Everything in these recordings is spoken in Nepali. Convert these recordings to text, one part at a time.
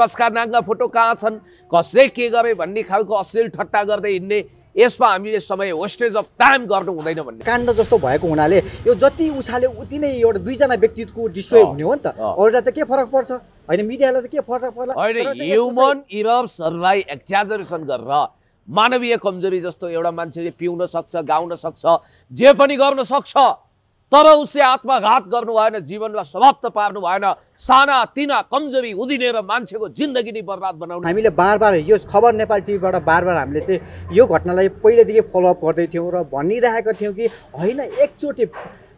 कसका नाङ्गा फोटो कहाँ छन् कसले के गरे भन्ने खालको अश्लील ठट्टा गर्दै हिँड्ने यसमा हामीले समय वेस्टेज अफ टाइम गर्नु हुँदैन भन्ने काण्ड जस्तो भएको हुनाले यो जति उछाले उति नै एउटा दुईजना व्यक्तिको डिस्ट्रोय हुने हो नि त अरूलाई त के फरक पर्छ होइन मिडियालाई त के फरक पर्छ होइन ह्युमन इरब्सहरूलाई एक्जाजरेसन गरेर मानवीय कमजोरी जस्तो एउटा मान्छेले पिउन सक्छ गाउन सक्छ जे पनि गर्न सक्छ तर उसले आत्मघात गर्नु भएन जीवनमा समाप्त पार्नु भएन साना तिना कमजोरी उदिनेर मान्छेको जिन्दगी नै बर्बाद बनाउनु हामीले बार बार यो खबर नेपाल टिभीबाट बार बार हामीले चाहिँ यो घटनालाई पहिलेदेखि फलोअप गर्दै थियौँ र भनिरहेका थियौँ कि होइन एकचोटि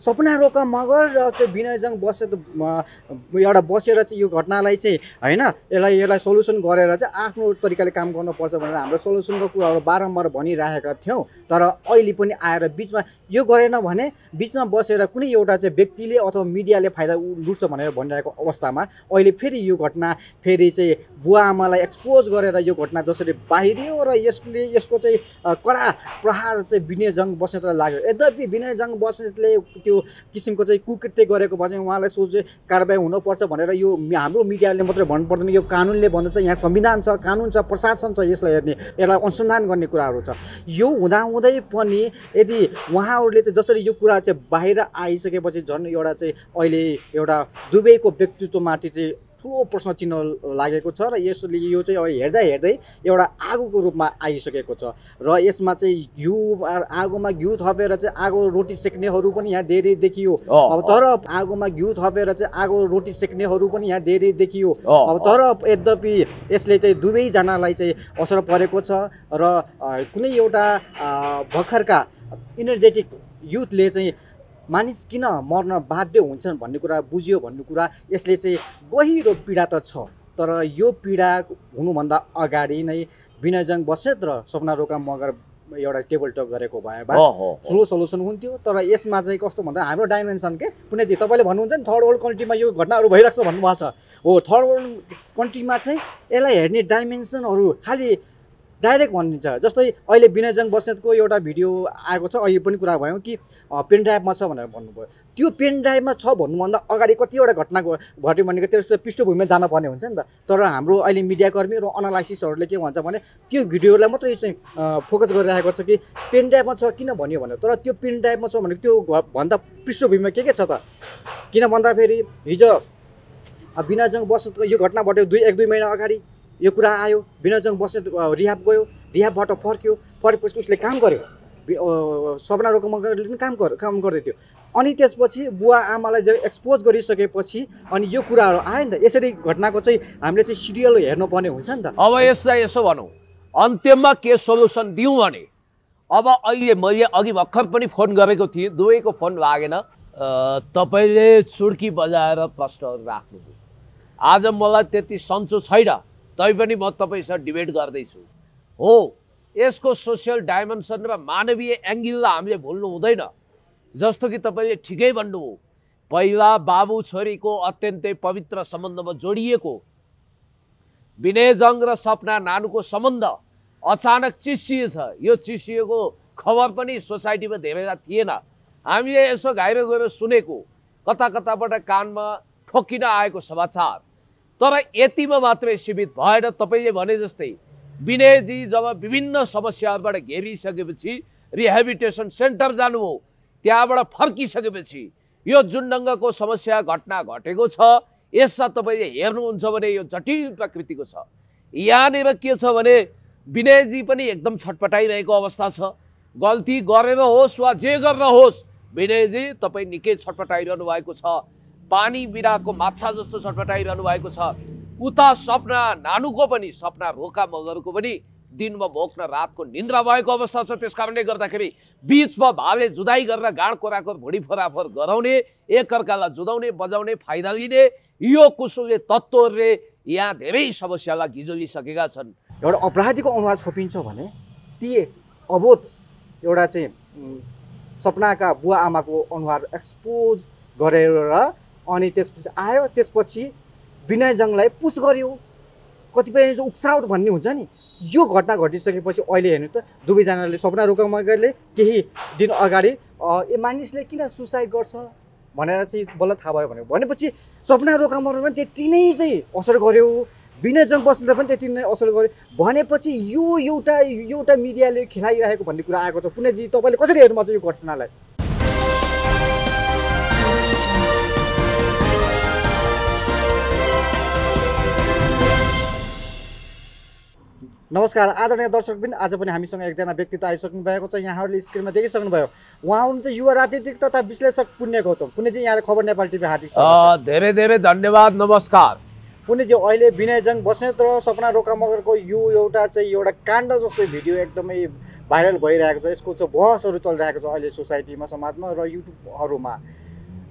सपना रोका मगर र चाहिँ विनयजङ बसेर एउटा बसेर चाहिँ यो घटनालाई चाहिँ होइन यसलाई यसलाई सोल्युसन गरेर चाहिँ आफ्नो तरिकाले काम गर्नुपर्छ भनेर हाम्रो सोल्युसनको कुराहरू बारम्बार भनिरहेका थियौँ तर अहिले पनि आएर बिचमा यो गरेन भने बिचमा बसेर कुनै एउटा चाहिँ व्यक्तिले अथवा मिडियाले फाइदा लुट्छ भनेर भनिरहेको अवस्थामा अहिले फेरि यो घटना फेरि चाहिँ बुवा आमालाई एक्सपोज गरेर यो घटना जसरी बाहिरियो र यसले यसको चाहिँ कडा प्रहार चाहिँ विनय जङ बस्नेतलाई लाग्यो यद्यपि विनय जङ बस्नेतले त्यो किसिमको चाहिँ कुकृत्य गरेको भए चाहिँ उहाँलाई सोझै कारवाही हुनुपर्छ भनेर यो हाम्रो मिडियाले मात्रै भन्नु पर्दैन यो कानुनले चाहिँ यहाँ संविधान छ कानुन छ प्रशासन छ यसलाई हेर्ने यसलाई अनुसन्धान गर्ने कुराहरू छ यो हुँदाहुँदै पनि यदि उहाँहरूले चाहिँ जसरी यो कुरा चाहिँ बाहिर आइसकेपछि झन् एउटा चाहिँ अहिले एउटा दुवैको व्यक्तित्वमाथि चाहिँ ठुलो प्रश्न चिन्ह लागेको छ र यसले यो चाहिँ अब हेर्दा हेर्दै एउटा आगोको रूपमा आइसकेको छ र यसमा चाहिँ घिउ आगोमा घिउ थपेर चाहिँ आगो रोटी सेक्नेहरू पनि यहाँ धेरै देखियो अब तर आगोमा घिउ थपेर चाहिँ आगो रोटी सेक्नेहरू पनि यहाँ धेरै देखियो अब तर यद्यपि यसले चाहिँ दुवैजनालाई चाहिँ असर परेको छ र कुनै एउटा भर्खरका इनर्जेटिक युथले चाहिँ मानिस किन मर्न बाध्य हुन्छन् भन्ने कुरा बुझ्यो भन्ने कुरा यसले चाहिँ गहिरो पीडा त छ तर यो पीडा हुनुभन्दा अगाडि नै विनयजङ बसेत र सपना रोका मगर एउटा टेबल टक गरेको भए भए ठुलो सल्युसन हुन्थ्यो तर यसमा चाहिँ कस्तो भन्दा हाम्रो डाइमेन्सन के पुनेजी तपाईँले भन्नुहुन्छ नि थर्ड वर्ल्ड कन्ट्रीमा यो घटनाहरू भइरहेको छ भन्नुभएको छ हो थर्ड वर्ल्ड कन्ट्रीमा चाहिँ यसलाई हेर्ने डाइमेन्सनहरू खालि डाइरेक्ट भनिदिन्छ जस्तै अहिले विनयजङ बस्नेतको एउटा भिडियो आएको छ अहिले पनि कुरा भयो कि पेन ड्राइभमा छ भनेर भन्नुभयो त्यो पेन ड्राइभमा छ भन्नुभन्दा अगाडि कतिवटा घटना घट्यो भनेको जस्तो पृष्ठभूमिमा जानुपर्ने हुन्छ नि त तर हाम्रो अहिले मिडियाकर्मी र अनालाइसिसहरूले के भन्छ भने त्यो भिडियोलाई मात्रै चाहिँ फोकस गरिरहेको छ कि पेन ड्राइभमा छ किन भन्यो भने तर त्यो पेन ड्राइभमा छ भनेको त्यो भन्दा पृष्ठभूमिमा के के छ त किन भन्दाखेरि हिजो बिनाजङ बस्नेतको यो घटना घट्यो दुई एक दुई महिना अगाडि यो कुरा आयो बिनाजङ बस्ने रिहाब गयो रिहाबबाट फर्क्यो फर्केपछि उसले काम गर्यो सपना रोकमले पनि काम गर काम गर्दै थियो अनि त्यसपछि बुवा आमालाई एक्सपोज गरिसकेपछि अनि यो कुराहरू आयो नि त यसरी घटनाको चाहिँ हामीले चाहिँ सिरियल हेर्नुपर्ने हुन्छ नि त अब यसलाई यसो भनौँ अन्त्यमा के सोल्युसन दिउँ भने अब अहिले मैले अघि भर्खर पनि फोन गरेको थिएँ दुवैको फोन लागेन तपाईँले चुड्की बजाएर प्रश्नहरू राख्नुभयो आज मलाई त्यति सन्चो छैन तैपनि म तपाईँसँग डिबेट गर्दैछु हो यसको सोसियल डाइमेन्सन र मानवीय एङ्गिललाई हामीले भुल्नु हुँदैन जस्तो कि तपाईँले ठिकै भन्नु हो पहिला बाबु छोरीको अत्यन्तै पवित्र सम्बन्धमा जोडिएको विनयजङ र सपना नानुको सम्बन्ध अचानक चिसिएछ यो चिसिएको खबर पनि सोसाइटीमा धेरैलाई थिएन हामीले यसो घाइरो गएर सुनेको कता कताबाट कानमा ठोकिन आएको समाचार तर यतिमा मात्रै सीमित भएन तपाईँले भने जस्तै विनयजी जब विभिन्न समस्याबाट घेरिसकेपछि रिहेबिटेसन सेन्टर जानुभयो त्यहाँबाट फर्किसकेपछि यो जुन ढङ्गको समस्या घटना घटेको छ यसमा तपाईँले हेर्नुहुन्छ भने यो जटिल प्रकृतिको छ यहाँनिर के छ भने विनयजी पनि एकदम छटपटाइरहेको अवस्था छ गल्ती गरेर होस् वा जे गरेर होस् विनयजी तपाईँ निकै छटपटाइरहनु भएको छ पानी बिनाको माछा जस्तो छटपटाइरहनु भएको छ उता सपना नानुको पनि सपना भोका मगरको पनि दिनमा भोक र रातको निन्द्रा भएको अवस्था छ त्यस कारणले गर्दाखेरि बिचमा भाले जुदाई गरेर गाँड कोराको भुँडी फोराफोर गराउने एकअर्कालाई जुदाउने बजाउने फाइदा लिने यो कुसुले तत्त्वहरूले यहाँ धेरै समस्यालाई घिजोलिसकेका छन् एउटा अपराधीको अनुहार छोपिन्छ भने ती अबोध एउटा चाहिँ सपनाका बुवा आमाको अनुहार एक्सपोज गरेर अनि त्यसपछि आयो त्यसपछि विनय पुस गऱ्यो कतिपय उक्साउट भन्ने हुन्छ नि यो घटना घटिसकेपछि अहिले हेर्नु त दुवैजनाले सपना मगरले केही दिन अगाडि ए मानिसले किन सुसाइड गर्छ भनेर चाहिँ बल्ल थाहा भयो भनेपछि सपना रोकमगरले पनि त्यति नै चाहिँ असर गर्यो विनय जङ बस्नुलाई पनि त्यति नै असर गर्यो भनेपछि यो एउटा एउटा मिडियाले खेलाइरहेको भन्ने कुरा आएको छ पुनजी तपाईँले कसरी हेर्नुभएको छ यो घटनालाई नमस्कार आदरणीय दर्शकबिन आज पनि हामीसँग एकजना व्यक्तित्व आइसक्नु भएको छ यहाँहरूले स्क्रिनमा देखिसक्नुभयो उहाँ हुनुहुन्छ युवा राजनीतिक तथा विश्लेषक पुण्य गौतम पुण्यजी यहाँले खबर नेपाल टिभी हार्दिक धेरै धेरै धन्यवाद नमस्कार पुण्यजी अहिले विनयजङ बस्नेत र सपना रोका मगरको यो एउटा चाहिँ एउटा काण्ड जस्तो भिडियो एकदमै भाइरल भइरहेको छ यसको चाहिँ बहसहरू चलिरहेको छ अहिले सोसाइटीमा समाजमा र युट्युबहरूमा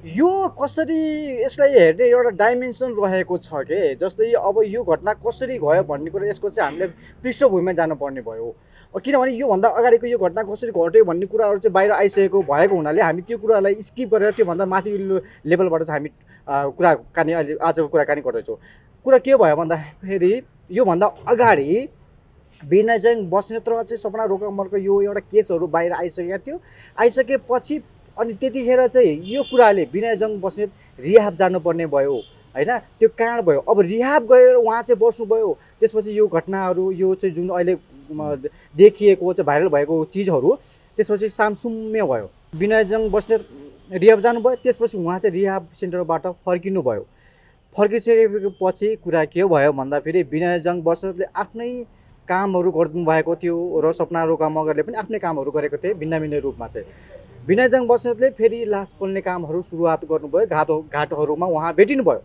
यो कसरी यसलाई हेर्ने एउटा डाइमेन्सन रहेको छ के जस्तै अब यो घटना कसरी भयो भन्ने कुरा यसको चाहिँ हामीले पृष्ठभूमिमा जानुपर्ने भयो किनभने योभन्दा अगाडिको यो घटना कसरी घट्यो भन्ने कुराहरू चाहिँ बाहिर आइसकेको भएको हुनाले हामी त्यो कुरालाई स्किप गरेर त्योभन्दा माथि लेभलबाट चाहिँ हामी कुराकानी अहिले आजको कुराकानी गर्दैछौँ कुरा के भयो भन्दाखेरि योभन्दा अगाडि विनयजङ बस्नेत्र चाहिँ सपना रोका यो एउटा केसहरू बाहिर आइसकेको थियो आइसकेपछि अनि त्यतिखेर चाहिँ यो कुराले विनयजङ बस्नेत रिहाब जानुपर्ने भयो होइन त्यो काँड भयो अब रिहाब गएर उहाँ चाहिँ बस्नुभयो त्यसपछि यो घटनाहरू यो चाहिँ जुन अहिले देखिएको चाहिँ भाइरल भएको चिजहरू त्यसपछि सामसुम्य भयो विनयजङ बस्नेत रिहाब जानुभयो त्यसपछि उहाँ चाहिँ रिहाब सेन्टरबाट फर्किनु भयो फर्किसकेपछि कुरा के भयो भन्दाखेरि विनयजङ बस्नेतले आफ्नै कामहरू गर्नुभएको थियो र सपना रोका मगरले पनि आफ्नै कामहरू गरेको थिए भिन्न भिन्न रूपमा चाहिँ विनयजाङ बस्नेतले फेरि लास पोल्ने कामहरू सुरुवात गर्नुभयो घाटो घाटहरूमा उहाँ भेटिनुभयो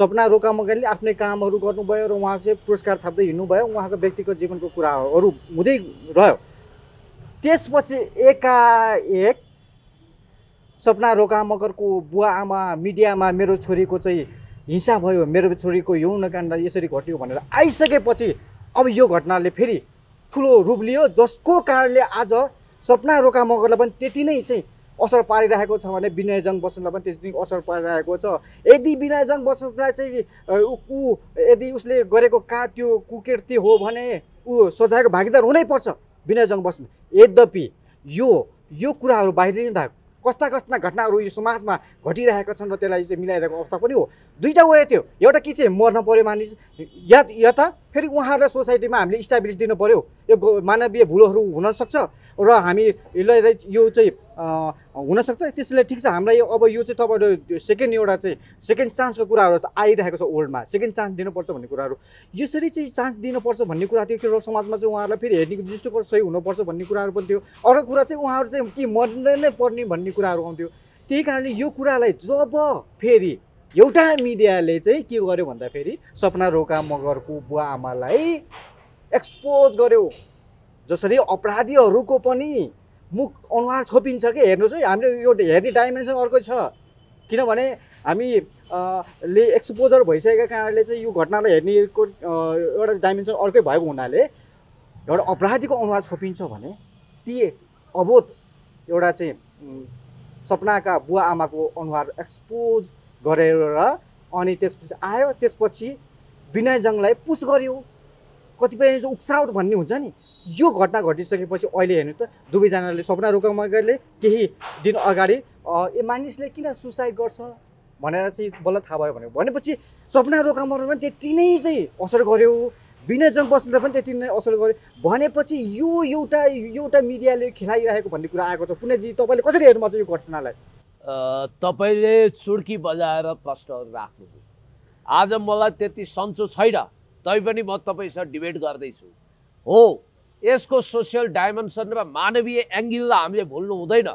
सपना रोका मगरले आफ्नै कामहरू गर्नुभयो र उहाँ चाहिँ पुरस्कार थाप्दै हिँड्नुभयो उहाँको व्यक्तिगत जीवनको कुराहरू हुँदै रह्यो त्यसपछि एकाएक सपना रोका मगरको बुवा आमा मिडियामा मेरो छोरीको चाहिँ हिंसा भयो मेरो छोरीको यौन काण्ड यसरी घट्यो भनेर आइसकेपछि अब यो घटनाले फेरि ठुलो रूप लियो जसको कारणले आज सपना रोका मगरलाई पनि त्यति नै चाहिँ असर पारिरहेको छ भने विनय बसन्तलाई पनि त्यति नै असर पारिरहेको छ यदि विनय बसन्तलाई चाहिँ ऊ यदि उसले गरेको का त्यो कुकृति हो भने ऊ सजायको भागीदार हुनैपर्छ विनय जङ बसन्त यद्यपि यो यो कुराहरू बाहिर नै कस्ता कस्ता घटनाहरू यो समाजमा घटिरहेका छन् र त्यसलाई चाहिँ मिलाइरहेको अवस्था पनि हो दुईवटा उयो थियो एउटा के चाहिँ मर्न पऱ्यो मानिस या त फेरि उहाँहरूलाई सोसाइटीमा हामीले इस्टाब्लिस दिनु पऱ्यो यो मानवीय भुलोहरू हुनसक्छ र हामीलाई यो चाहिँ हुनसक्छ त्यसले ठिक छ हामीलाई अब यो चाहिँ तपाईँहरू सेकेन्ड एउटा चाहिँ सेकेन्ड चान्सको कुराहरू आइरहेको छ ओल्डमा सेकेन्ड चान्स दिनुपर्छ भन्ने कुराहरू यसरी चाहिँ चान्स दिनुपर्छ भन्ने कुरा थियो र समाजमा चाहिँ उहाँहरूलाई फेरि हेर्ने दृष्टिकोण सही हुनुपर्छ भन्ने कुराहरू पनि थियो अर्को कुरा चाहिँ उहाँहरू चाहिँ के मर्न नै पर्ने भन्ने कुराहरू आउँथ्यो त्यही कारणले यो कुरालाई जब फेरि एउटा मिडियाले चाहिँ के गर्यो भन्दाखेरि सपना रोका मगरको बुवा आमालाई एक्सपोज गर्यो जसरी अपराधीहरूको पनि मुख अनुहार छोपिन्छ कि हेर्नुहोस् है हाम्रो यो हेर्ने डाइमेन्सन अर्कै छ किनभने हामी ले एक्सपोजर भइसकेका कारणले चाहिँ यो घटनालाई हेर्नेको एउटा डाइमेन्सन अर्कै भएको हुनाले एउटा अपराधीको अनुहार छोपिन्छ भने ती अबोध एउटा चाहिँ सपनाका बुवा आमाको अनुहार एक्सपोज गरेर अनि त्यसपछि आयो त्यसपछि विनयजङलाई पुस गऱ्यो कतिपय उक्साउट भन्ने हुन्छ नि यो घटना घटिसकेपछि अहिले हेर्नु त दुवैजनाले सपना मगरले केही दिन अगाडि ए मानिसले किन सुसाइड गर्छ भनेर चाहिँ बल्ल थाहा भयो भनेपछि सपना रोका रोकमागरले पनि त्यति नै चाहिँ असर गर्यो विनय जङ बस्नुलाई पनि त्यति नै असर गर्यो भनेपछि यो एउटा एउटा मिडियाले खेलाइरहेको भन्ने कुरा आएको छ पुणेजी तपाईँले कसरी हेर्नुभएको छ यो घटनालाई तपाईँले चुड्की बजाएर प्रश्नहरू राख्नु आज मलाई त्यति सन्चो छैन तैपनि म तपाईँसँग डिबेट गर्दैछु हो यसको सोसियल डाइमेन्सन र मानवीय एङ्गिललाई हामीले भुल्नु हुँदैन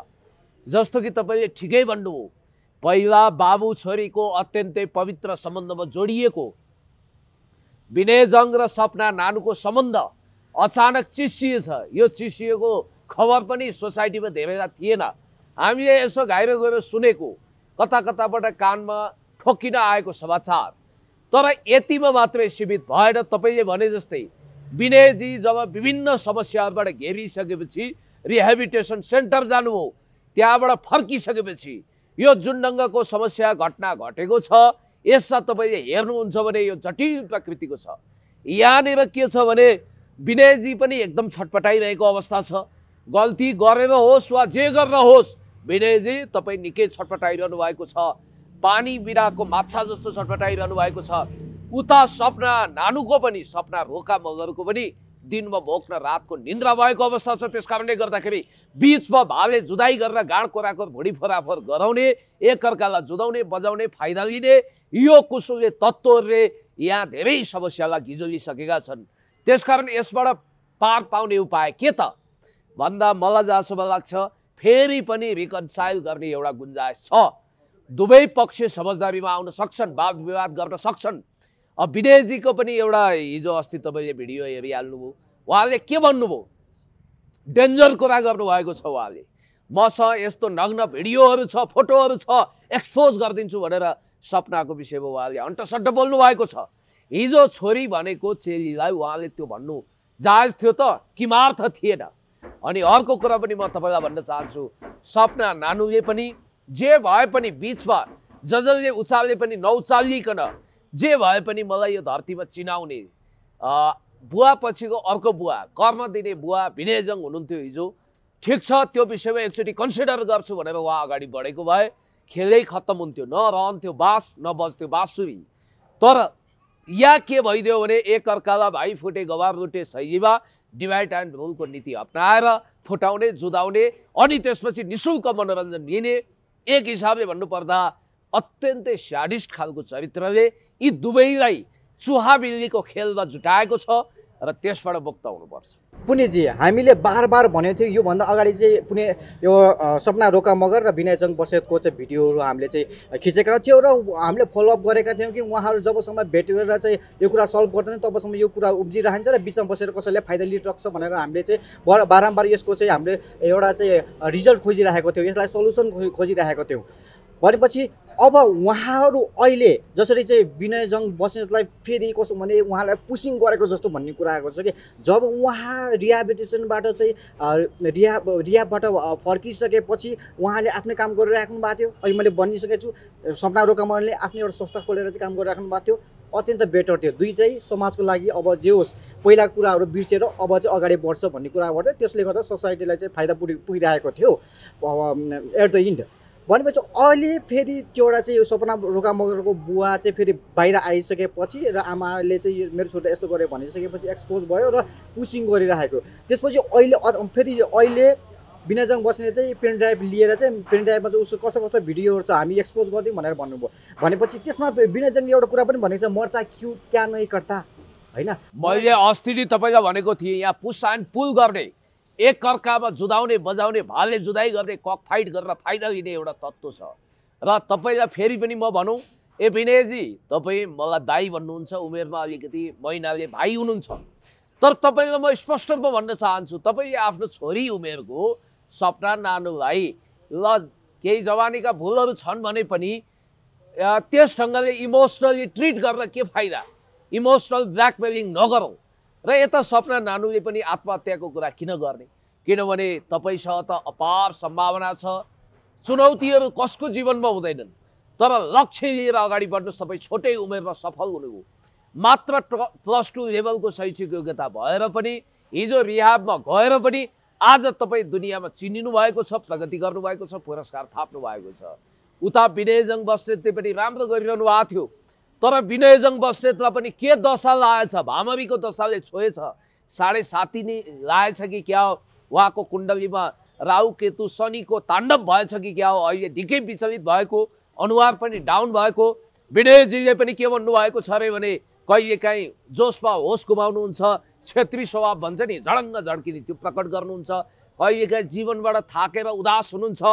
जस्तो कि तपाईँले ठिकै भन्नु हो पहिला बाबु छोरीको अत्यन्तै पवित्र सम्बन्धमा जोडिएको विनयजङ र सपना नानुको सम्बन्ध अचानक चिसिएछ यो चिसिएको खबर पनि सोसाइटीमा धेरैलाई थिएन हामीले यसो घाइरो गएर सुनेको कता कताबाट कानमा ठोकिन आएको समाचार तर यतिमा मात्रै सीमित भएर तपाईँले भने जस्तै विनयजी जब विभिन्न समस्याबाट घेरिसकेपछि रिहेबिटेसन सेन्टर जानुभयो त्यहाँबाट फर्किसकेपछि यो जुन ढङ्गको समस्या घटना घटेको छ यसमा तपाईँले हेर्नुहुन्छ भने यो जटिल प्रकृतिको छ यहाँनिर के छ भने विनयजी पनि एकदम छटपटाइरहेको अवस्था छ गल्ती गरेर होस् वा जे गरेर होस् विनयजी तपाईँ निकै छटपटाइरहनु भएको छ पानी बिराको माछा जस्तो छटपटाइरहनु भएको छ उता सपना नानुको पनि सपना रोका मगरको पनि दिनमा भोक्न रातको निन्द्रा भएको अवस्था छ त्यस कारणले गर्दाखेरि बिचमा भाले जुदाई गरेर गाँड कोराको भुँडी फोराफोर गराउने एकअर्कालाई जुदाउने बजाउने फाइदा लिने यो कुसुले तत्त्वहरूले यहाँ धेरै समस्यालाई घिजोलिसकेका छन् त्यसकारण यसबाट पार पाउने उपाय के त भन्दा मलाई जहाँसम्म लाग्छ फेरि पनि रिकन्साइल गर्ने एउटा गुन्जास छ दुवै पक्ष समझदारीमा आउन सक्छन् वाद विवाद गर्न सक्छन् विनयजीको पनि एउटा हिजो अस्ति तपाईँले भिडियो हेरिहाल्नुभयो उहाँले के भन्नुभयो डेन्जर कुरा गर्नुभएको छ उहाँले मसँग यस्तो नग्न भिडियोहरू छ फोटोहरू छ एक्सपोज गरिदिन्छु भनेर सपनाको विषयमा उहाँले अन्टसट्ट बोल्नु भएको छ हिजो छोरी भनेको चेलीलाई उहाँले त्यो भन्नु जायज थियो त किमार्थ थिएन अनि अर्को कुरा पनि म तपाईँलाई भन्न चाहन्छु सपना नानुले पनि जे भए पनि बिचमा जजले उचाले पनि नउचालिकन जे भए पनि मलाई यो धरतीमा चिनाउने बुवा पछिको अर्को बुवा कर्म दिने बुवा भिनेजङ हुनुहुन्थ्यो हिजो ठिक छ त्यो विषयमा एकचोटि कन्सिडर गर्छु भनेर उहाँ अगाडि बढेको भए खेलै खत्तम हुन्थ्यो नरहन्थ्यो बाँस नबज्थ्यो बाँसुरी तर या के भइदियो भने एकअर्कालाई भाइ फुटे गवार फुटे शैलीमा डिभाइड एन्ड रुलको नीति अप्नाएर फुटाउने जुदाउने अनि त्यसपछि निशुल्क मनोरञ्जन लिने एक हिसाबले भन्नुपर्दा अत्यन्तै स्वादिष्ट खालको चरित्रले यी दुवैलाई चुहाबिलीको खेलमा जुटाएको छ र त्यसबाट मुक्त हुनुपर्छ पुनेजी हामीले बार बार भनेको थियौँ योभन्दा अगाडि चाहिँ पुने यो सपना रोका मगर र विनय जङ बसेतको चाहिँ भिडियोहरू हामीले चाहिँ खिचेका थियौँ र हामीले फलोअप गरेका थियौँ कि उहाँहरू जबसम्म भेटेर चाहिँ यो कुरा सल्भ गर्दैन तबसम्म यो कुरा उब्जिरहन्छ र बिचमा बसेर कसैले फाइदा लिइरहेको छ भनेर हामीले चाहिँ बारम्बार यसको चाहिँ हामीले एउटा चाहिँ रिजल्ट खोजिरहेको थियौँ यसलाई सल्युसन खोजिरहेको थियौँ भनेपछि अब उहाँहरू अहिले जसरी चाहिँ विनयजङ बस्नेतलाई फेरि कसो भने उहाँलाई पुसिङ गरेको जस्तो भन्ने कुरा आएको छ कि जब उहाँ रिहाबिटेसनबाट चाहिँ रिहा रिहाबाट फर्किसकेपछि उहाँले आफ्नै काम गरिराख्नु भएको थियो अहिले मैले भनिसकेको छु सपना रोकामले आफ्नो एउटा संस्था खोलेर चाहिँ काम गरिराख्नु भएको थियो अत्यन्त बेटर थियो दुइटै समाजको लागि अब जे होस् पहिला कुराहरू बिर्सेर अब चाहिँ अगाडि बढ्छ भन्ने कुरा कुराबाट त्यसले गर्दा सोसाइटीलाई चाहिँ फाइदा पुगि पुगिरहेको थियो एट द इन्ड भनेपछि अहिले फेरि त्यो एउटा चाहिँ यो सपना रोका मगरको बुवा चाहिँ फेरि बाहिर आइसकेपछि र आमाले चाहिँ मेरो छोरा यस्तो गर्यो भनिसकेपछि एक्सपोज भयो र पुसिङ गरिराखेको त्यसपछि अहिले फेरि अहिले बिनाजङ बस्ने चाहिँ पेन ड्राइभ लिएर चाहिँ पेन ड्राइभमा चाहिँ उसको कस्तो कस्तो भिडियोहरू छ हामी एक्सपोज गरिदिउँ भनेर भन्नुभयो भनेपछि त्यसमा बिनाजङले एउटा कुरा पनि भनेको छ मर्ता क्यु क्या नै कर्ता होइन मैले अस्ति नै तपाईँलाई भनेको थिएँ यहाँ पुसान पुल गर्ने एक अर्कामा जुदाउने बजाउने भाले जुदाइ गर्ने कक फाइट गरेर फाइदा लिने एउटा तत्त्व छ र तपाईँलाई फेरि पनि म भनौँ ए विनयजी तपाईँ मलाई दाई भन्नुहुन्छ उमेरमा अलिकति महिनाले भाइ हुनुहुन्छ तर तपाईँलाई म स्पष्ट रूपमा भन्न चाहन्छु तपाईँले आफ्नो छोरी उमेरको सपना नानु भाइ ल केही जवानीका भुलहरू छन् भने पनि त्यस ढङ्गले इमोसनली ट्रिट गर्दा के फाइदा इमोसनल ब्ल्याकमेलिङ नगरौँ र यता सपना नानुले पनि आत्महत्याको कुरा किन गर्ने किनभने तपाईँसँग त अपार सम्भावना छ चुनौतीहरू कसको जीवनमा हुँदैनन् तर लक्ष्य लिएर अगाडि बढ्नुहोस् तपाईँ छोटै उमेरमा सफल हुनुभयो मात्र प्लस टू लेभलको शैक्षिक योग्यता भएर पनि हिजो रिहाबमा गएर पनि आज तपाईँ दुनियाँमा चिनिनु भएको छ प्रगति गर्नुभएको छ पुरस्कार थाप्नु भएको छ उता विनयजङ बस्नेतले पनि राम्रो गरिरहनु भएको थियो तर विनयजङ बस्नेतलाई पनि के दशा लागेछ भामावीको दशाले छोएछ साढे साती नै लागेछ कि क्या हो उहाँको कुण्डलीमा राहु केतु शनिको ताण्डव भएछ कि क्या हो अहिले निकै विचलित भएको अनुहार पनि डाउन भएको विनयजीले पनि के भन्नुभएको छ अरे भने कहिलेकाहीँ जोसमा होस गुमाउनुहुन्छ क्षेत्री स्वभाव भन्छ नि झडङ्ग झड्किने त्यो प्रकट गर्नुहुन्छ कहिलेकाहीँ जीवनबाट थाकेर उदास हुनुहुन्छ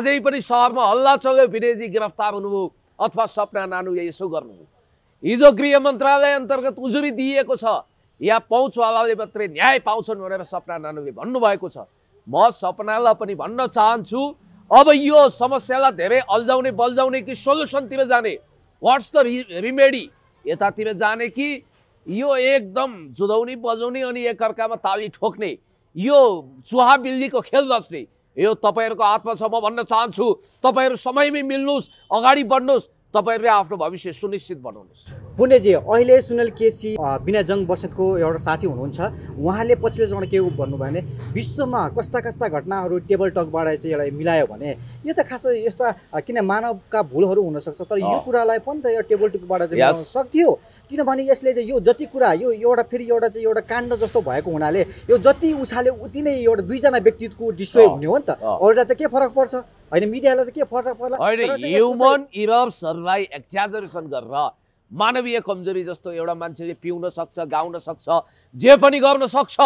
आजै पनि सहरमा हल्ला चल्यो विनयजी गिरफ्तार हुनुभयो अथवा सपना नानुले यसो गर्नु हिजो गृह मन्त्रालय अन्तर्गत उजुरी दिइएको छ या पहुँचवालाले मात्रै न्याय पाउँछन् भनेर सपना नानुले भन्नुभएको छ म सपनालाई पनि भन्न चाहन्छु अब यो समस्यालाई धेरै अल्झाउने बल्झाउने कि सोल्युसनतिर जाने वाट्स द रिमेडी यतातिर जाने कि यो एकदम जुधाउने बजाउने अनि एकअर्कामा ताली ठोक्ने यो चुहा बिल्लीको खेल बस्ने यो तपाईँहरूको हातमा छ म भन्न चाहन्छु तपाईँहरू समयमै मिल्नुहोस् अगाडि बढ्नुहोस् तपाईँहरूले आफ्नो भविष्य सुनिश्चित बनाउनुहोस् पुण्यजी अहिले सुनिल केसी बिना जङ बसेतको एउटा साथी हुनुहुन्छ उहाँले पछिल्लो चरण के भन्नुभयो भने विश्वमा कस्ता कस्ता घटनाहरू टेबल टकबाट चाहिँ यसलाई मिलायो भने यो त खासै यस्ता किन मानवका भुलहरू हुनसक्छ तर यो कुरालाई पनि त यो टेबल टकबाट चाहिँ सक्थ्यो किनभने यसले चाहिँ यो जति कुरा यो एउटा फेरि एउटा चाहिँ एउटा काण्ड जस्तो भएको हुनाले यो जति उछाले उति नै एउटा दुईजना व्यक्तित्वको डिस्ट्रोय हुने हो नि त अरूलाई त के फरक पर्छ होइन मिडियालाई त के फरक पर्ला ह्युमन इरप्सहरूलाई एक्जाजरेसन गरेर मानवीय कमजोरी जस्तो एउटा मान्छेले पिउन सक्छ गाउन सक्छ जे पनि गर्न सक्छ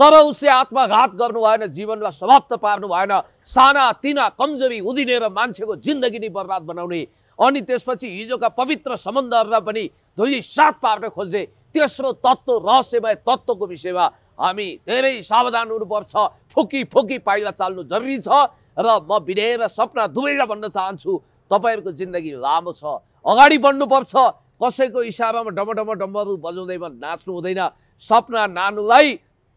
तर उसले आत्मघात गर्नु भएन जीवनमा समाप्त पार्नु भएन साना तिना कमजोरी उदिनेर मान्छेको जिन्दगी नै बर्बाद बनाउने अनि त्यसपछि हिजोका पवित्र सम्बन्धहरूलाई पनि धोई साथ पार्न खोज्ने तेस्रो तत्त्व रहस्यमय तत्त्वको विषयमा हामी धेरै सावधान हुनुपर्छ फुकी फुकी पाइला चाल्नु जरुरी छ र म विनय र सपना दुवैलाई भन्न चाहन्छु तपाईँहरूको जिन्दगी लामो छ अगाडि बढ्नुपर्छ कसैको इसारामा डमडम डम्बहरू बजाउँदैमा नाच्नु हुँदैन सपना नानुलाई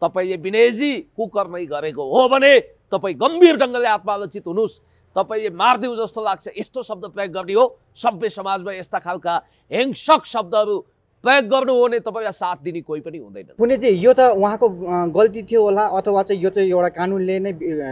तपाईँले विनयजी कुकर्मै गरेको हो भने तपाईँ गम्भीर ढङ्गले आत्मालोचित हुनुहोस् तपाईँले मारिदिउ जस्तो लाग्छ यस्तो शब्द प्रयोग गर्ने हो सभ्य समाजमा यस्ता खालका हिंसक शब्दहरू प्रयोग गर्नु हो भने तपाईँलाई साथ दिने कोही पनि हुँदैन पुनेजी यो त उहाँको गल्ती थियो होला अथवा चाहिँ यो चाहिँ एउटा कानुनले नै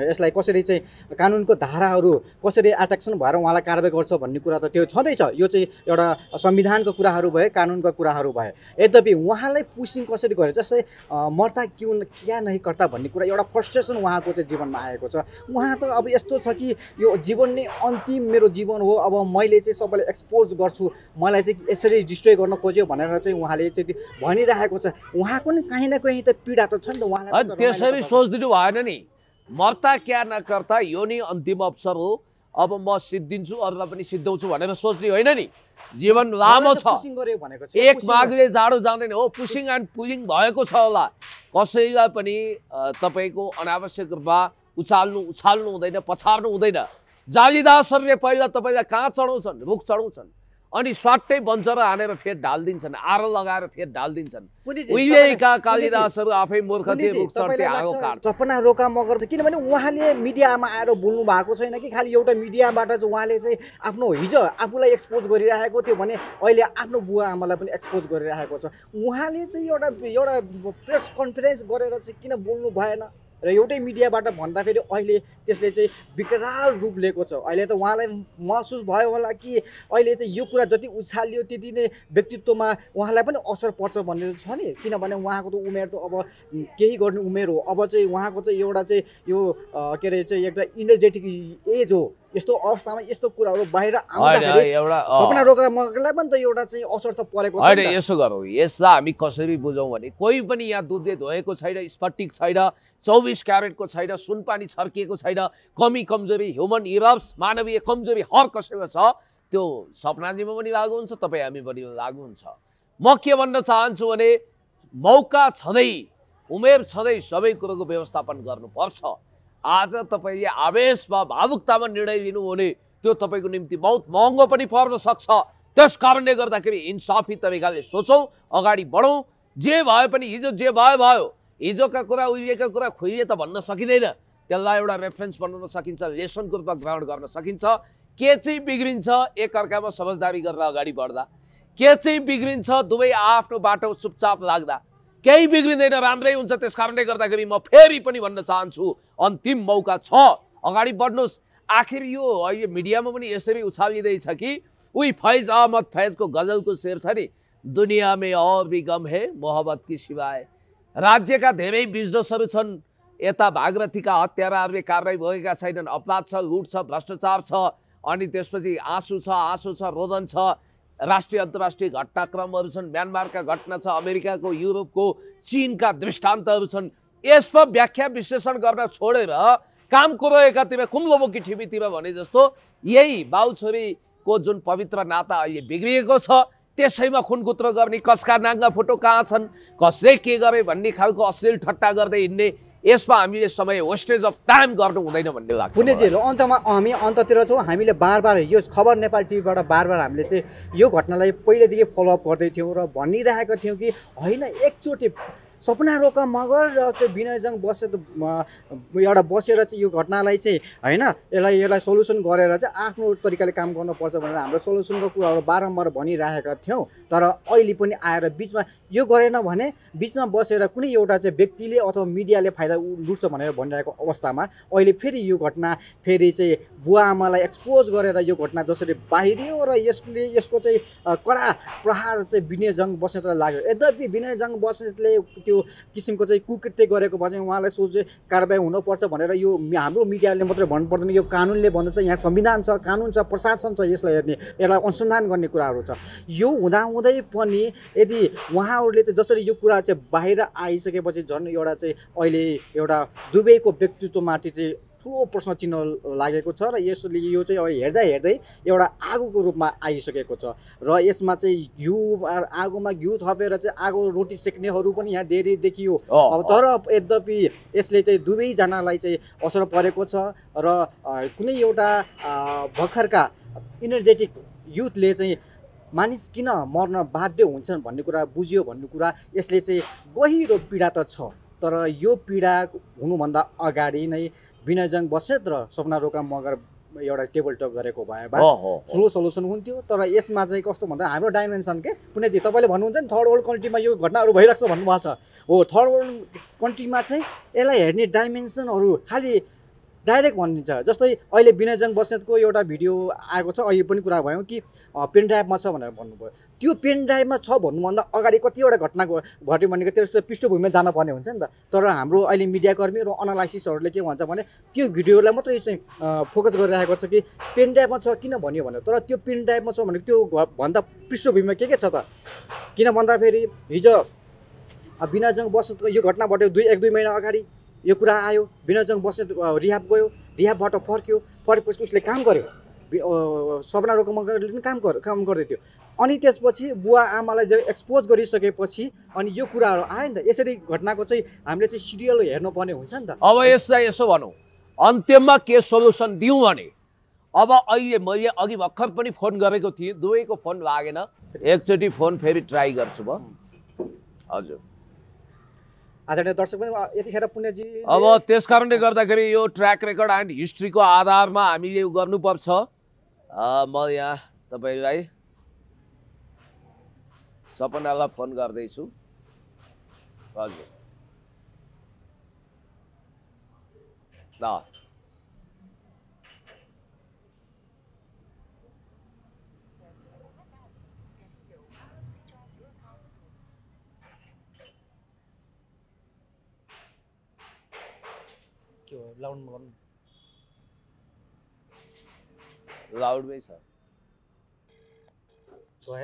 यसलाई कसरी चाहिँ कानुनको धाराहरू कसरी एट्याक्सन भएर उहाँलाई कारवाही गर्छ भन्ने कुरा त त्यो छँदैछ यो चाहिँ एउटा संविधानको कुराहरू भए कानुनको कुराहरू भए यद्यपि उहाँलाई पुसिङ कसरी गर्यो जस्तै मर्ता क्यु क्या नै कर्ता भन्ने कुरा एउटा फ्रस्ट्रेसन उहाँको चाहिँ जीवनमा आएको छ उहाँ त अब यस्तो छ कि यो जीवन नै अन्तिम मेरो जीवन हो अब मैले चाहिँ सबैलाई एक्सपोज गर्छु मलाई चाहिँ यसरी डिस्ट्रोय गर्न खोज्यो भनेर चाहिँ उहाँले चाहिँ भनिरहेको छ उहाँको नि काहीँ न कहीँ त पीडा त छ नि त उहाँलाई त्यसरी सोचिदिनु भएन नि मर्ता क्या नकर्ता यो नै अन्तिम अवसर हो अब म सिद्धिन्छु अरूलाई पनि सिद्धाउँछु भनेर सोच्ने होइन नि जीवन लामो छ एक माघले जाडो जाँदैन हो पुसिङ एन्ड पुलिङ भएको छ होला कसैलाई पनि तपाईँको अनावश्यक रूपमा उचाल्नु उछाल्नु हुँदैन पछार्नु हुँदैन जालिदासहरूले पहिला तपाईँलाई कहाँ चढाउँछन् रुख चढाउँछन् अनि स्वाटै बन्छ र हानेर फेरि ढालिदिन्छन् आरो लगाएर फेरि ढालिदिन्छन् उहिलेका कालिदासहरू आफै मूर्ख थिए रुख सपना रोका मगर किनभने उहाँले मिडियामा आएर बोल्नु भएको छैन कि खालि एउटा मिडियाबाट चाहिँ उहाँले चाहिँ आफ्नो हिजो आफूलाई एक्सपोज गरिरहेको थियो भने अहिले आफ्नो बुवा आमालाई पनि एक्सपोज गरिरहेको छ उहाँले चाहिँ एउटा एउटा प्रेस कन्फरेन्स गरेर चाहिँ किन बोल्नु भएन र एउटै मिडियाबाट भन्दाखेरि अहिले त्यसले चाहिँ विकराल रूप लिएको छ अहिले त उहाँलाई महसुस भयो होला कि अहिले चाहिँ यो कुरा जति उछालियो त्यति नै व्यक्तित्वमा उहाँलाई पनि असर पर्छ भनेर छ नि किनभने उहाँको त उमेर त अब केही गर्ने उमेर हो अब चाहिँ उहाँको चाहिँ एउटा चाहिँ यो के अरे चाहिँ एउटा इनर्जेटिक एज हो यस्तो अवस्थामा यस्तो कुराहरू बाहिर आउँदाखेरि सपना पनि त एउटा चाहिँ असर त परेको होइन यसो गरौँ यसलाई हामी कसरी बुझौँ भने कोही पनि यहाँ दुधले धोएको छैन स्फटिक छैन चौबिस क्यारेटको छैन सुनपानी छर्किएको छैन कमी कमजोरी ह्युमन इरब्स मानवीय कमजोरी हर कसैमा छ त्यो सपनाजीमा पनि लागु हुन्छ तपाईँ हामी पनि लागु हुन्छ म के भन्न चाहन्छु भने मौका छँदै उमेर छँदै सबै कुरोको व्यवस्थापन गर्नुपर्छ आज तपाईँले आवेशमा भावुकतामा निर्णय लिनु भने त्यो तपाईँको निम्ति बहुत महँगो पनि पर्न सक्छ त्यस कारणले गर्दाखेरि इन्साफी तरिकाले सोचौँ अगाडि बढौँ जे भए पनि हिजो जे भयो भयो हिजोका कुरा उहिलेका कुरा खोइए त भन्न सकिँदैन त्यसलाई एउटा रेफरेन्स बनाउन सकिन्छ लेसनको रूपमा ग्रहण गर्न सकिन्छ के चाहिँ बिग्रिन्छ एकअर्कामा समझदारी गरेर अगाडि बढ्दा के चाहिँ बिग्रिन्छ दुवै आफ्नो बाटो चुपचाप लाग्दा केही बिग्रिँदैन राम्रै हुन्छ त्यस कारणले गर्दाखेरि म फेरि पनि भन्न चाहन्छु अन्तिम मौका छ अगाडि बढ्नुहोस् आखिर यो अहिले मिडियामा पनि यसरी उछालिँदैछ कि उही फैज अहमद फैजको गजलको शेर छ नि दुनियाँमै अर हे मोहब्बत कि सिवाय राज्यका धेरै बिजनेसहरू छन् यता भागवतीका हत्याराहरूले कारवाही भएका छैनन् अपराध छ लुट छ भ्रष्टाचार छ अनि त्यसपछि आँसु छ आँसु छ रोदन छ राष्ट्रिय अन्तर्राष्ट्रिय घटनाक्रमहरू छन् म्यानमारका घटना छ अमेरिकाको युरोपको चिनका दृष्टान्तहरू छन् यसमा व्याख्या विश्लेषण गर्न छोडेर काम कुरो एकातिर कुम्लोबोकी ठिमीतिर भने जस्तो यही बाउ बाउछोरीको जुन पवित्र नाता अहिले बिग्रिएको छ त्यसैमा खुनकुत्रो गर्ने कसका नाङ्गा फोटो कहाँ छन् कसले के गरे भन्ने खालको अश्लील ठट्टा गर्दै हिँड्ने यसमा हामीले समय वेस्टेज अफ टाइम गर्नु हुँदैन भन्ने लाग्छ पुण्यजीहरू अन्तमा हामी अन्ततिर छौँ हामीले बार बार यो खबर नेपाल टिभीबाट बार बार हामीले चाहिँ यो घटनालाई पहिल्यैदेखि फलोअप गर्दै थियौँ र भनिरहेका थियौँ कि होइन एकचोटि सपना रोका मगर र चाहिँ विनयजङ बसेर एउटा बसेर चाहिँ यो घटनालाई चाहिँ होइन यसलाई यसलाई सोल्युसन गरेर चाहिँ आफ्नो तरिकाले काम गर्नुपर्छ भनेर हाम्रो सोल्युसनको कुराहरू बारम्बार भनिरहेका थियौँ तर अहिले पनि आएर बिचमा यो गरेन भने बिचमा बसेर कुनै एउटा चाहिँ व्यक्तिले अथवा मिडियाले फाइदा लुट्छ भनेर भनिरहेको अवस्थामा अहिले फेरि यो घटना फेरि चाहिँ बुवा आमालाई एक्सपोज गरेर यो घटना जसरी बाहिरियो र यसले यसको चाहिँ कडा प्रहार चाहिँ विनयजङ बसेतलाई लाग्यो यद्यपि विनयजङ बसेतले त्यो किसिमको चाहिँ कुकृत्य गरेको भए चाहिँ उहाँलाई सोझे कारवाही हुनुपर्छ भनेर यो हाम्रो मिडियाले मात्रै भन्नु पर्दैन यो कानुनले भन्दछ यहाँ संविधान छ कानुन छ प्रशासन छ यसलाई हेर्ने यसलाई अनुसन्धान गर्ने कुराहरू छ यो हुँदाहुँदै पनि यदि उहाँहरूले चाहिँ जसरी यो कुरा चाहिँ बाहिर आइसकेपछि झन् एउटा चाहिँ अहिले एउटा दुवैको व्यक्तित्वमाथि चाहिँ ठुलो प्रश्न चिन्ह लागेको छ र यसले यो चाहिँ अब हेर्दा हेर्दै एउटा आगोको रूपमा आइसकेको छ र यसमा चाहिँ घिउ आगोमा घिउ थपेर चाहिँ आगो रोटी सेक्नेहरू पनि यहाँ धेरै देखियो अब तर यद्यपि यसले चाहिँ दुवैजनालाई चाहिँ असर परेको छ र कुनै एउटा भर्खरका इनर्जेटिक युथले चाहिँ मानिस किन मर्न बाध्य हुन्छन् भन्ने कुरा बुझ्यो भन्ने कुरा यसले चाहिँ गहिरो पीडा त छ तर यो पीडा हुनुभन्दा अगाडि नै विनयजङ बस्नेत र सपना रोका मगर एउटा टेबल टक गरेको भए भए ठुलो सोल्युसन हुन्थ्यो तर यसमा चाहिँ कस्तो भन्दा हाम्रो डाइमेन्सन के कुनै चाहिँ तपाईँले भन्नुहुन्छ नि थर्ड वर्ल्ड कन्ट्रीमा यो घटनाहरू भइरहेको छ भन्नुभएको छ हो थर्ड वर्ल्ड कन्ट्रीमा चाहिँ यसलाई हेर्ने डाइमेन्सनहरू खालि डाइरेक्ट भनिदिन्छ जस्तै अहिले विनयजङ बस्नेतको एउटा भिडियो आएको छ अहिले पनि कुरा भयो कि पेन ड्राइभमा छ भनेर भन्नुभयो त्यो पेन ड्राइभमा छ भन्नुभन्दा अगाडि कतिवटा घटना घट्यो भनेको त्यसले पृष्ठभूमिमा जानुपर्ने हुन्छ नि त तर हाम्रो अहिले मिडियाकर्मी र अनालाइसिसहरूले के भन्छ भने त्यो भिडियोलाई मात्रै चाहिँ फोकस गरिरहेको छ कि पेन ड्राइभमा छ किन भन्यो भने तर त्यो पेन ड्राइभमा छ भनेको त्यो भन्दा पृष्ठभूमिमा के के छ त किन भन्दाखेरि हिजो बिनाजङ बस्नेतको यो घटना घट्यो दुई एक दुई महिना अगाडि यो कुरा आयो बिनाजङ बसेर रिहाब गयो रिहाबबाट फर्क्यो फर्केपछि उसले काम गर्यो सपना रोकमले पनि काम गर काम गर्दै थियो अनि त्यसपछि बुवा आमालाई जब एक्सपोज गरिसकेपछि अनि यो कुराहरू आयो नि त यसरी घटनाको चाहिँ हामीले चाहिँ सिरियल हेर्नुपर्ने हुन्छ नि त अब यसलाई यसो भनौँ अन्त्यमा के सोल्युसन दिउँ भने अब अहिले मैले अघि भर्खर पनि फोन गरेको थिएँ दुवैको फोन लागेन एकचोटि फोन फेरि ट्राई गर्छु म हजुर पुण्यजी अब त्यस कारणले गर्दाखेरि यो ट्र्याक रेकर्ड एन्ड हिस्ट्रीको आधारमा हामीले गर्नुपर्छ म यहाँ तपाईँलाई सपनालाई फोन गर्दैछु हजुर ल लाउड गर्नु लाउडमै छ है छ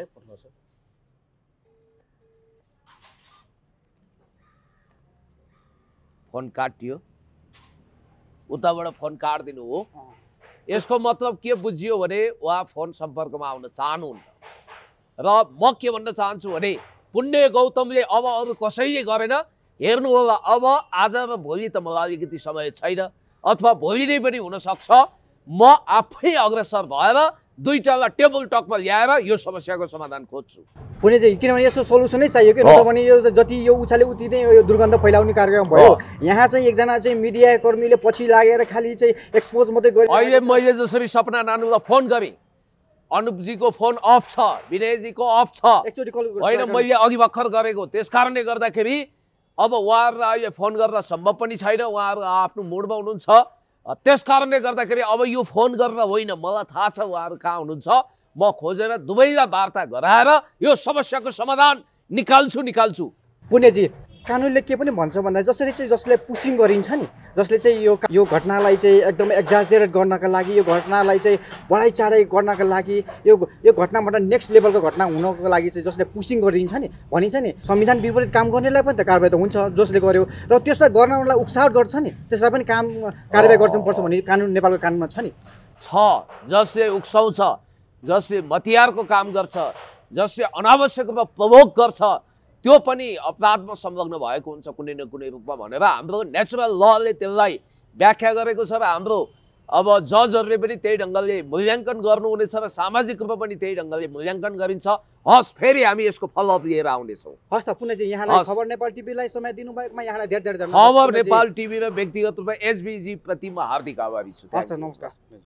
फोन काटियो उताबाट फोन काटिदिनु हो यसको मतलब के बुझियो भने उहाँ फोन सम्पर्कमा आउन चाहनुहुन्छ र म के भन्न चाहन्छु भने पुण्य गौतमले अब अरू कसैले गरेन हेर्नु होला अब आजमा भोलि त मलाई अलिकति समय छैन अथवा भोलि नै पनि हुनसक्छ म आफै अग्रसर भएर दुईवटा टेबल टकमा ल्याएर यो समस्याको समाधान खोज्छु कुनै चाहिँ किनभने यसो सोल्युसनै चाहियो कि नभने यो जति यो उछाले उति नै यो दुर्गन्ध फैलाउने कार्यक्रम भयो यहाँ चाहिँ एकजना चाहिँ मिडिया कर्मीले पछि लागेर खालि चाहिँ एक्सपोज मात्रै गरे अहिले मैले जसरी सपना नानुलाई फोन गरेँ अनुपजीको फोन अफ छ विनयजीको अफ छ होइन मैले अघि भर्खर गरेको त्यस कारणले गर्दाखेरि अब उहाँहरूलाई अहिले फोन गर्न सम्भव पनि छैन उहाँहरू आफ्नो मुडमा हुनुहुन्छ त्यस कारणले गर्दाखेरि अब यो फोन गरेर होइन मलाई थाहा छ उहाँहरू कहाँ हुनुहुन्छ म खोजेर दुवैलाई वार्ता गराएर यो समस्याको समाधान निकाल्छु निकाल्छु पुण्यजी कानुनले के पनि भन्छ भन्दा जसरी चाहिँ जसले पुसिङ गरिन्छ नि जसले चाहिँ यो यो घटनालाई चाहिँ एकदम एक्जाजरेट गर्नका लागि यो घटनालाई चाहिँ बढाइचाढाइ गर्नका लागि यो यो घटनाबाट नेक्स्ट लेभलको घटना हुनको लागि चाहिँ जसले पुसिङ गरिन्छ नि भनिन्छ नि संविधान विपरीत काम गर्नेलाई पनि त कारवाही त हुन्छ जसले गर्यो र त्यसलाई गर्नलाई उत्साह गर्छ नि त्यसलाई पनि काम कारवाही पर्छ भन्ने कानुन नेपालको कानुनमा छ नि छ जसले उक्साउँछ जसले मतियारको काम गर्छ जसले अनावश्यक रूपमा प्रभोग गर्छ त्यो पनि अपराधमा संलग्न भएको हुन्छ कुनै न कुनै रूपमा भनेर हाम्रो नेचुरल लले त्यसलाई व्याख्या गरेको छ र हाम्रो अब जजहरूले पनि त्यही ढङ्गले मूल्याङ्कन गर्नुहुनेछ र सामाजिक रूपमा पनि त्यही ढङ्गले मूल्याङ्कन गरिन्छ हस् फेरि हामी यसको फलोअप लिएर आउनेछौँ हस् त पुनजी यहाँलाई खबर नेपाल टिभीलाई समय दिनुभएकोमा यहाँलाई धेरै धेरै खबर नेपाल टिभीमा व्यक्तिगत रूपमा एचबिजी म हार्दिक आभारी छु हस् त नमस्कार